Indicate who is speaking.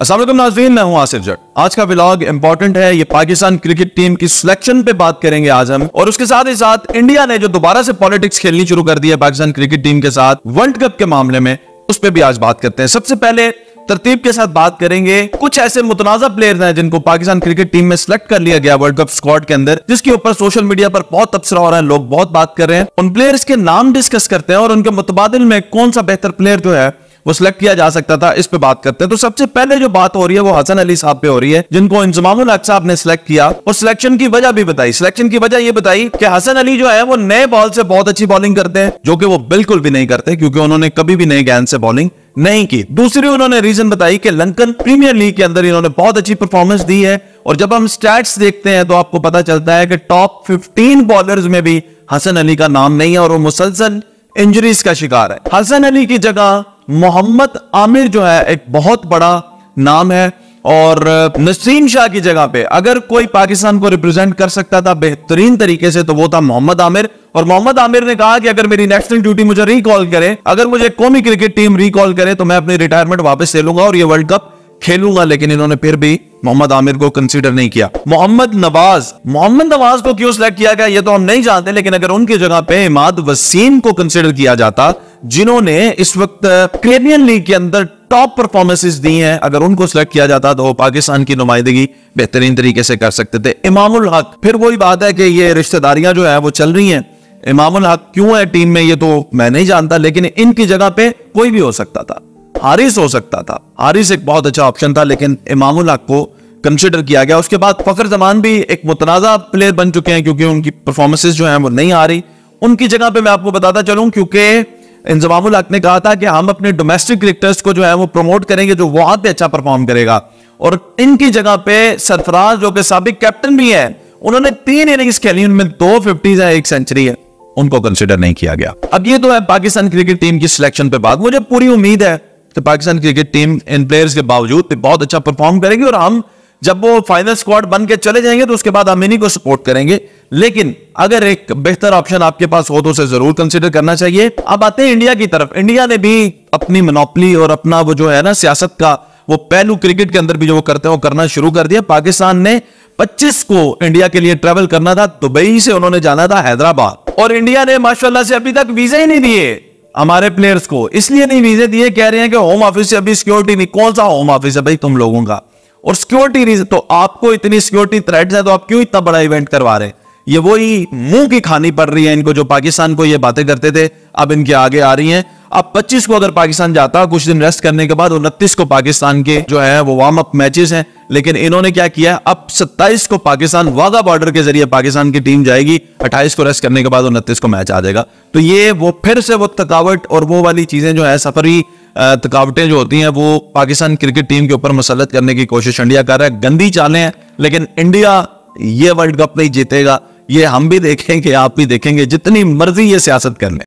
Speaker 1: असल नाजीन मैं हूं आसिफ जट आज का ब्लॉग इंपॉर्टेंट है ये पाकिस्तान क्रिकेट टीम की सिलेक्शन पे बात करेंगे आज हम और उसके साथ ही साथ इंडिया ने जो दोबारा से पॉलिटिक्स खेलनी शुरू कर दी है पाकिस्तान क्रिकेट टीम के साथ वर्ल्ड कप के मामले में उस पर भी आज बात करते हैं सबसे पहले तरतीब के साथ बात करेंगे कुछ ऐसे मुतनाजा प्लेयर हैं जिनको पाकिस्तान क्रिकेट टीम में सिलेक्ट कर लिया गया वर्ल्ड कप स्क्वाड के अंदर जिसके ऊपर सोशल मीडिया पर बहुत तबसरा हो रहा है लोग बहुत बात कर रहे हैं उन प्लेयर्स के नाम डिस्कस करते हैं और उनके मुतबादल में कौन सा बेहतर प्लेयर जो है वो सिलेक्ट किया जा सकता था इस पे बात करते हैं तो सबसे पहले जो बात हो रही है वो हसन अली साहब पे हो रही है जिनको इंजमाम साहब ने सिलेक्ट किया और सिलेक्शन की वजह भी बताई सिलेक्शन की वजह ये बताई कि हसन अली जो है वो नए बॉल से बहुत अच्छी बॉलिंग करते हैं जो कि वो बिल्कुल भी नहीं करते क्योंकि उन्होंने कभी भी नए गेंद से बॉलिंग नहीं की दूसरी उन्होंने रीजन बताई कि लंकन प्रीमियर लीग के अंदर इन्होंने बहुत अच्छी परफॉर्मेंस दी है और जब हम स्टैट्स देखते हैं तो आपको पता चलता है कि टॉप 15 बॉलर्स में भी हसन अली का नाम नहीं है और वो मुसलसल इंजरीज का शिकार है हसन अली की जगह मोहम्मद आमिर जो है एक बहुत बड़ा नाम है और नसीम शाह की जगह पे अगर कोई पाकिस्तान को रिप्रेजेंट कर सकता था बेहतरीन तरीके से तो वो था मोहम्मद आमिर और मोहम्मद आमिर ने कहा कि अगर मेरी नेशनल ड्यूटी मुझे रिकॉल करे अगर मुझे कौमी क्रिकेट टीम रिकॉल करे तो मैं अपनी रिटायरमेंट वापस ले लूंगा और ये वर्ल्ड कप खेलूंगा लेकिन इन्होंने फिर भी मोहम्मद आमिर को कंसीडर नहीं किया मोहम्मद नवाज मोहम्मद नवाज को क्यों सिलेक्ट किया गया ये तो हम नहीं जानते लेकिन अगर उनकी जगह पे इमाद वसीम को कंसीडर किया जाता जिन्होंने इस वक्त प्रीमियर लीग के अंदर टॉप परफॉर्मेंसेस दी हैं अगर उनको सिलेक्ट किया जाता तो वो पाकिस्तान की नुमाइंदगी बेहतरीन तरीके से कर सकते थे इमामुल हक फिर वही बात है कि ये रिश्तेदारियां जो है वो चल रही हैं इमामुल हक क्यों है टीम में ये तो मैं नहीं जानता लेकिन इनकी जगह पे कोई भी हो सकता था हारिस हो सकता था हारिस एक बहुत अच्छा ऑप्शन था लेकिन इमामुल हक को कंसिडर किया गया उसके बाद फखर जमान भी एक मुतनाज़ा प्लेयर बन चुके हैं क्योंकि उनकी परफॉर्मेंसेज जो है वो नहीं आ रही उनकी जगह पे मैं आपको बताता चलूं क्योंकि इंजमाम हक ने कहा था कि हम अपने डोमेस्टिक क्रिकेटर्स को जो है वो प्रमोट करेंगे जो वहां पर अच्छा परफॉर्म करेगा और इनकी जगह पे सरफराज जो कि सबक कैप्टन भी है उन्होंने तीन इनिंग्स खेली उनमें दो फिफ्टीज है एक सेंचुरी है उनको कंसिडर नहीं किया गया अब ये तो है पाकिस्तान क्रिकेट टीम की सिलेक्शन पे बात मुझे पूरी उम्मीद है कि पाकिस्तान क्रिकेट टीम इन प्लेयर्स के बावजूद बहुत अच्छा परफॉर्म करेगी और हम जब वो फाइनल स्क्वाड बन के चले जाएंगे तो उसके बाद हम इन्हीं को सपोर्ट करेंगे लेकिन अगर एक बेहतर ऑप्शन आपके पास हो तो उसे जरूर कंसिडर करना चाहिए अब आते हैं इंडिया की तरफ इंडिया ने भी अपनी मनोपली और अपना वो जो है ना सियासत का वो पहलू क्रिकेट के अंदर भी जो वो करते हैं वो करना शुरू कर दिया पाकिस्तान ने 25 को इंडिया के लिए ट्रेवल करना था दुबई से उन्होंने जाना था हैदराबाद और इंडिया ने माशाल्लाह से अभी तक वीजा ही नहीं दिए हमारे प्लेयर्स को इसलिए नहीं वीजे दिए कह रहे हैं कि होम ऑफिस से अभी सिक्योरिटी नहीं कौन सा होम ऑफिस है भाई तुम लोगों का और सिक्योरिटी रीजन तो आपको इतनी सिक्योरिटी थ्रेट्स है तो आप क्यों इतना बड़ा इवेंट करवा रहे हैं ये वही मुंह की खानी पड़ रही है इनको जो पाकिस्तान को ये बातें करते थे अब इनके आगे आ रही हैं अब 25 को अगर पाकिस्तान जाता कुछ दिन रेस्ट करने के बाद उनतीस को पाकिस्तान के जो है वो वार्म अप मैचेस हैं लेकिन इन्होंने क्या किया अब 27 को पाकिस्तान वाघा बॉर्डर के जरिए पाकिस्तान की टीम जाएगी 28 को रेस्ट करने के बाद उनतीस को मैच आ जाएगा तो ये वो फिर से वो थकावट और वो वाली चीजें जो है सफरी थकावटें जो होती हैं वो पाकिस्तान क्रिकेट टीम के ऊपर मसलत करने की कोशिश इंडिया कर रहा है गंदी चालें हैं लेकिन इंडिया ये वर्ल्ड कप नहीं जीतेगा ये हम भी देखेंगे आप भी देखेंगे जितनी मर्जी ये सियासत कर लें